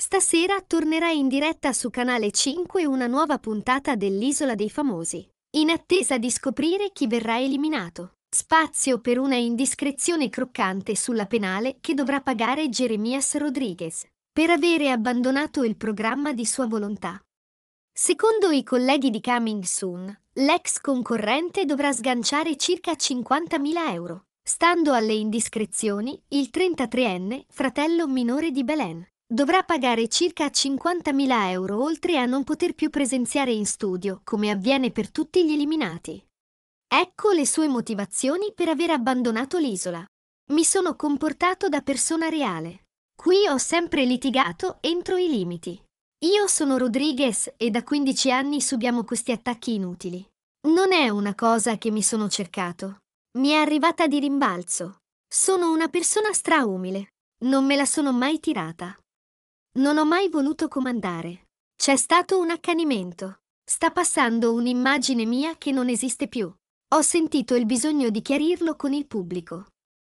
Stasera tornerà in diretta su Canale 5 una nuova puntata dell'Isola dei Famosi, in attesa di scoprire chi verrà eliminato. Spazio per una indiscrezione croccante sulla penale che dovrà pagare Jeremias Rodriguez per avere abbandonato il programma di sua volontà. Secondo i colleghi di Coming Soon, l'ex concorrente dovrà sganciare circa 50.000 euro. Stando alle indiscrezioni, il 33enne, fratello minore di Belen, dovrà pagare circa 50.000 euro oltre a non poter più presenziare in studio, come avviene per tutti gli eliminati. Ecco le sue motivazioni per aver abbandonato l'isola. Mi sono comportato da persona reale. Qui ho sempre litigato entro i limiti. Io sono Rodriguez e da 15 anni subiamo questi attacchi inutili. Non è una cosa che mi sono cercato. Mi è arrivata di rimbalzo. Sono una persona straumile. Non me la sono mai tirata. Non ho mai voluto comandare. C'è stato un accanimento. Sta passando un'immagine mia che non esiste più. Ho sentito il bisogno di chiarirlo con il pubblico.